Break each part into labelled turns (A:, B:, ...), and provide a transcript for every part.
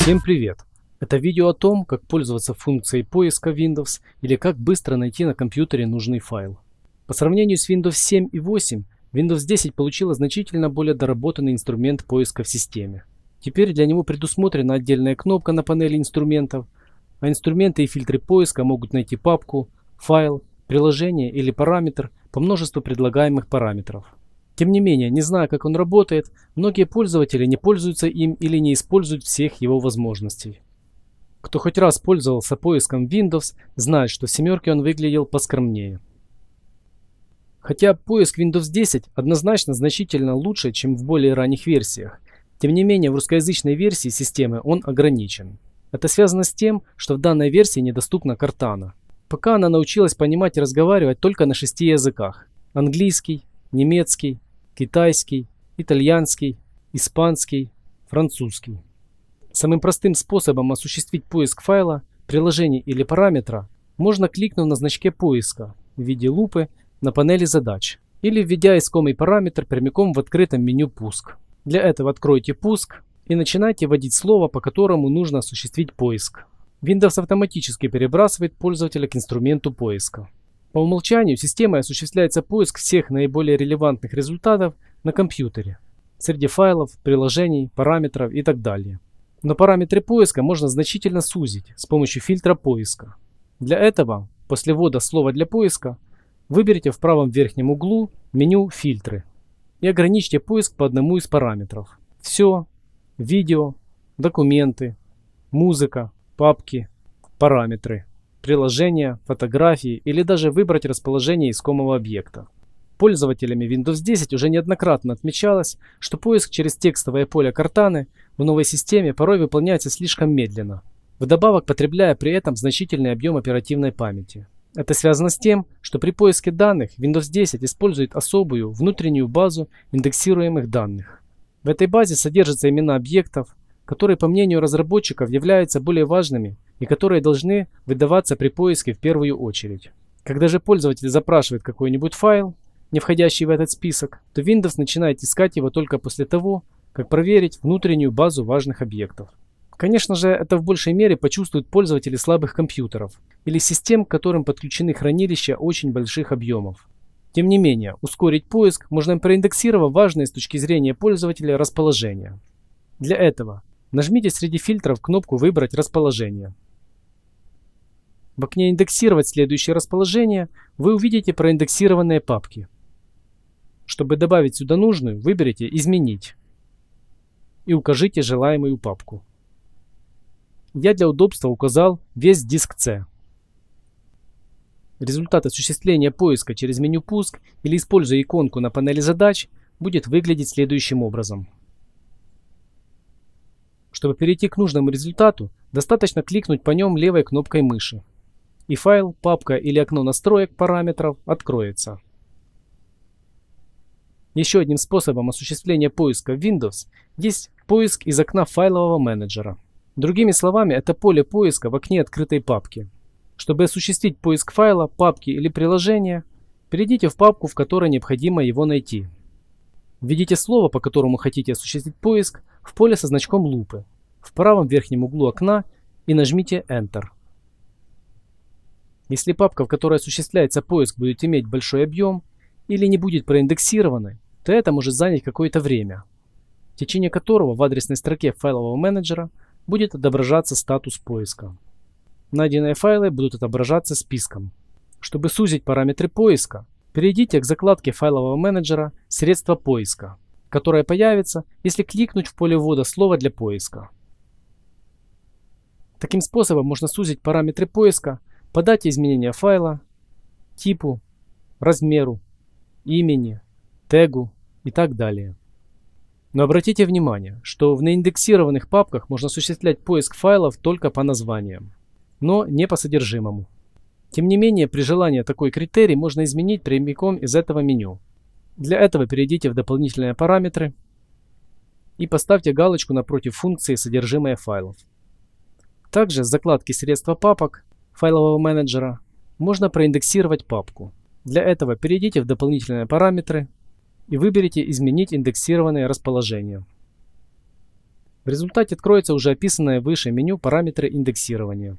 A: Всем привет! Это видео о том, как пользоваться функцией поиска Windows или как быстро найти на компьютере нужный файл. По сравнению с Windows 7 и 8, Windows 10 получила значительно более доработанный инструмент поиска в системе. Теперь для него предусмотрена отдельная кнопка на панели инструментов, а инструменты и фильтры поиска могут найти папку, файл, приложение или параметр по множеству предлагаемых параметров. Тем не менее, не зная, как он работает, многие пользователи не пользуются им или не используют всех его возможностей. Кто хоть раз пользовался поиском Windows, знает, что в семерке он выглядел поскромнее. Хотя поиск Windows 10 однозначно значительно лучше, чем в более ранних версиях, тем не менее в русскоязычной версии системы он ограничен. Это связано с тем, что в данной версии недоступна Cortana. Пока она научилась понимать и разговаривать только на шести языках – английский, немецкий, Китайский, итальянский, испанский, французский. Самым простым способом осуществить поиск файла, приложения или параметра можно кликнув на значке поиска в виде лупы на панели задач или введя искомый параметр прямиком в открытом меню «Пуск». Для этого откройте «Пуск» и начинайте вводить слово, по которому нужно осуществить поиск. Windows автоматически перебрасывает пользователя к инструменту поиска. По умолчанию системой осуществляется поиск всех наиболее релевантных результатов на компьютере среди файлов, приложений, параметров и так далее. Но параметры поиска можно значительно сузить с помощью фильтра поиска. Для этого, после ввода слова для поиска, выберите в правом верхнем углу меню «Фильтры» и ограничьте поиск по одному из параметров. Все, видео, документы, музыка, папки, параметры – приложения, фотографии или даже выбрать расположение искомого объекта. Пользователями Windows 10 уже неоднократно отмечалось, что поиск через текстовое поле картаны в новой системе порой выполняется слишком медленно, вдобавок потребляя при этом значительный объем оперативной памяти. Это связано с тем, что при поиске данных Windows 10 использует особую внутреннюю базу индексируемых данных. В этой базе содержатся имена объектов, которые, по мнению разработчиков, являются более важными – и которые должны выдаваться при поиске в первую очередь. Когда же пользователь запрашивает какой-нибудь файл, не входящий в этот список, то Windows начинает искать его только после того, как проверить внутреннюю базу важных объектов. Конечно же, это в большей мере почувствуют пользователи слабых компьютеров или систем, к которым подключены хранилища очень больших объемов. Тем не менее, ускорить поиск можно проиндексировав важные с точки зрения пользователя расположения. Для этого нажмите среди фильтров кнопку «Выбрать расположение». В окне «Индексировать следующее расположение» вы увидите проиндексированные папки. Чтобы добавить сюда нужную, выберите «Изменить» и укажите желаемую папку. Я для удобства указал весь диск C. Результат осуществления поиска через меню «Пуск» или используя иконку на панели задач будет выглядеть следующим образом. Чтобы перейти к нужному результату, достаточно кликнуть по нем левой кнопкой мыши и файл, папка или окно настроек параметров откроется. Еще одним способом осуществления поиска в Windows есть поиск из окна файлового менеджера. Другими словами, это поле поиска в окне открытой папки. Чтобы осуществить поиск файла, папки или приложения, перейдите в папку, в которой необходимо его найти. Введите слово, по которому хотите осуществить поиск, в поле со значком лупы в правом верхнем углу окна и нажмите Enter. Если папка, в которой осуществляется поиск, будет иметь большой объем или не будет проиндексирована, то это может занять какое-то время, в течение которого в адресной строке файлового менеджера будет отображаться статус поиска. Найденные файлы будут отображаться списком. Чтобы сузить параметры поиска, перейдите к закладке файлового менеджера «Средства поиска», которая появится, если кликнуть в поле ввода слова для поиска. Таким способом можно сузить параметры поиска по дате изменения файла, типу, размеру, имени, тегу и так далее. Но обратите внимание, что в неиндексированных папках можно осуществлять поиск файлов только по названиям, но не по содержимому. Тем не менее, при желании такой критерий можно изменить прямиком из этого меню. Для этого перейдите в дополнительные параметры и поставьте галочку напротив функции содержимое файлов. Также с закладки средства папок файлового менеджера, можно проиндексировать папку. Для этого перейдите в дополнительные параметры и выберите «Изменить индексированное расположение». В результате откроется уже описанное выше меню «Параметры индексирования».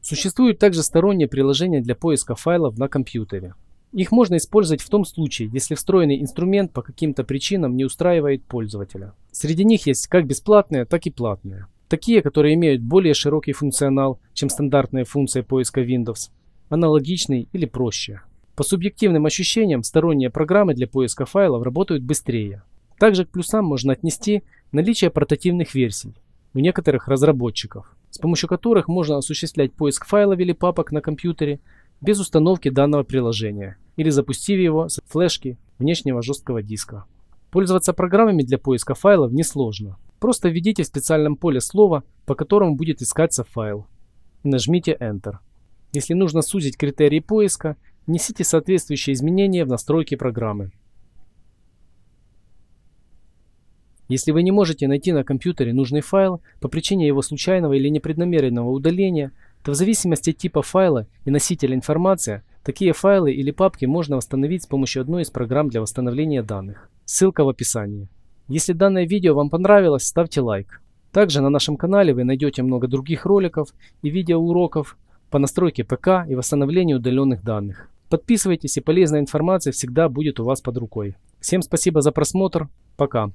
A: Существуют также сторонние приложения для поиска файлов на компьютере. Их можно использовать в том случае, если встроенный инструмент по каким-то причинам не устраивает пользователя. Среди них есть как бесплатные, так и платные. Такие, которые имеют более широкий функционал, чем стандартная функция поиска Windows, аналогичный или проще. По субъективным ощущениям, сторонние программы для поиска файлов работают быстрее. Также к плюсам можно отнести наличие портативных версий у некоторых разработчиков, с помощью которых можно осуществлять поиск файлов или папок на компьютере без установки данного приложения или запустив его с флешки внешнего жесткого диска. Пользоваться программами для поиска файлов несложно. Просто введите в специальном поле слово, по которому будет искаться файл. Нажмите Enter. Если нужно сузить критерии поиска, внесите соответствующие изменения в настройки программы. Если вы не можете найти на компьютере нужный файл по причине его случайного или непреднамеренного удаления, то в зависимости от типа файла и носителя информации, такие файлы или папки можно восстановить с помощью одной из программ для восстановления данных. Ссылка в описании. Если данное видео вам понравилось, ставьте лайк. Также на нашем канале вы найдете много других роликов и видеоуроков по настройке ПК и восстановлению удаленных данных. Подписывайтесь и полезная информация всегда будет у вас под рукой. Всем спасибо за просмотр. Пока.